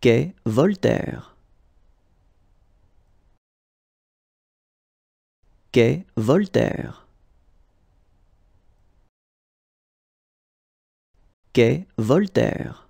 Quai Voltaire. Quai Voltaire. Quai Voltaire.